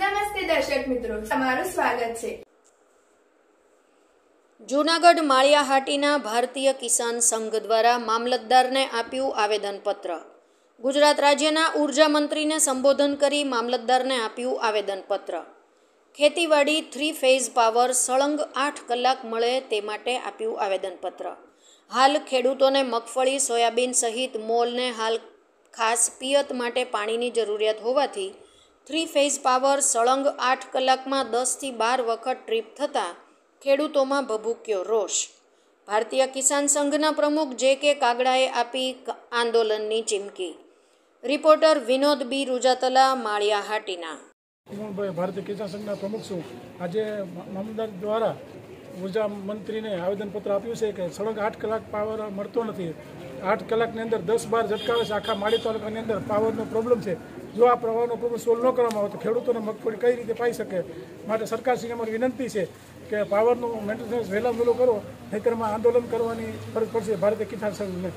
નમસ્તે દર્શક મિત્રો તમારું સ્વાગત છે જૂનાગઢ માળિયાહાટીના ભારતીય કિસાન સંઘ દ્વારા મામલતદારને આપ્યું આવેદનપત્ર ગુજરાત રાજ્યના ઉર્જા મંત્રીને સંબોધન કરી મામલતદારને આપ્યું આવેદનપત્ર ખેતીવાડી થ્રી ફેઝ પાવર સળંગ આઠ કલાક મળે તે માટે આપ્યું આવેદનપત્ર હાલ ખેડૂતોને મગફળી સોયાબીન સહિત મોલને હાલ ખાસ પિયત માટે પાણીની જરૂરિયાત હોવાથી થ્રી ફેઝ પાવર સળંગ આઠ કલાકમાં દસથી બાર વખત ટ્રીપ થતાં ખેડૂતોમાં ભભૂક્યો રોષ ભારતીય કિસાન સંઘના પ્રમુખ જે કે કાગડાએ આપી આંદોલનની ચીમકી રિપોર્ટર વિનોદ બી રૂજાતલા માળિયા હાટીના ભાઈ ભારતીય કિસાન સંઘના પ્રમુખ શું આજે મામલતદાર દ્વારા ઉર્જા મંત્રીને આવેદનપત્ર આપ્યું છે કે સળંગ આઠ કલાક પાવર મળતો નથી આઠ કલાકની અંદર દસ બાર ઝટકાવે છે આખા માળી તાલુકાની અંદર પાવરનો પ્રોબ્લેમ છે જો આ પ્રવાહનો પ્રોબ્લેમ સોલ્વ ન કરવામાં આવે તો ખેડૂતોને મગફળી કઈ રીતે પાઈ શકે માટે સરકારશ્રીને અમારી વિનંતી છે કે પાવરનું મેન્ટેનન્સ વહેલા વહેલો કરો નહીતરમાં આંદોલન કરવાની ફરજ પડશે ભારતીય કિસાન સંઘને